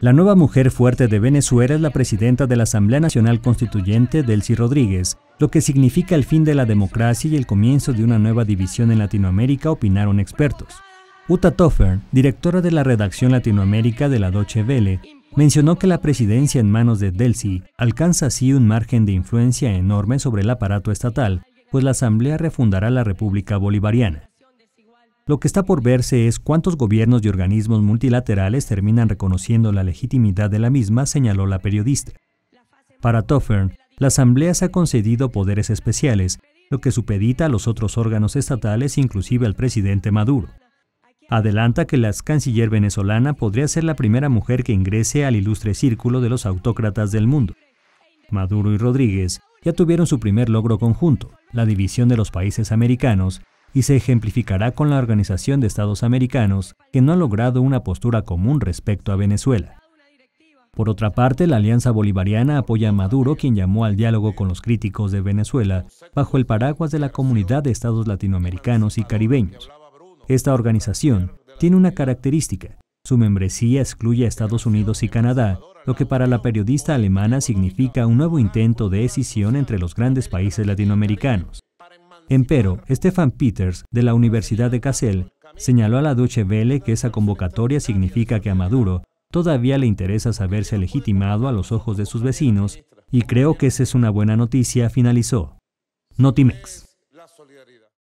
La nueva mujer fuerte de Venezuela es la presidenta de la Asamblea Nacional Constituyente, Delcy Rodríguez, lo que significa el fin de la democracia y el comienzo de una nueva división en Latinoamérica, opinaron expertos. Uta Toffer, directora de la redacción Latinoamérica de la Deutsche Welle, mencionó que la presidencia en manos de Delcy alcanza así un margen de influencia enorme sobre el aparato estatal, pues la Asamblea refundará la República Bolivariana. Lo que está por verse es cuántos gobiernos y organismos multilaterales terminan reconociendo la legitimidad de la misma, señaló la periodista. Para Toffern, la Asamblea se ha concedido poderes especiales, lo que supedita a los otros órganos estatales, inclusive al presidente Maduro. Adelanta que la canciller venezolana podría ser la primera mujer que ingrese al ilustre círculo de los autócratas del mundo. Maduro y Rodríguez ya tuvieron su primer logro conjunto, la división de los países americanos, y se ejemplificará con la Organización de Estados Americanos, que no ha logrado una postura común respecto a Venezuela. Por otra parte, la Alianza Bolivariana apoya a Maduro, quien llamó al diálogo con los críticos de Venezuela bajo el paraguas de la Comunidad de Estados Latinoamericanos y Caribeños. Esta organización tiene una característica. Su membresía excluye a Estados Unidos y Canadá, lo que para la periodista alemana significa un nuevo intento de escisión entre los grandes países latinoamericanos. Empero, Stefan Peters, de la Universidad de Kassel, señaló a la Duche Welle que esa convocatoria significa que a Maduro todavía le interesa saberse legitimado a los ojos de sus vecinos, y creo que esa es una buena noticia, finalizó. Notimex.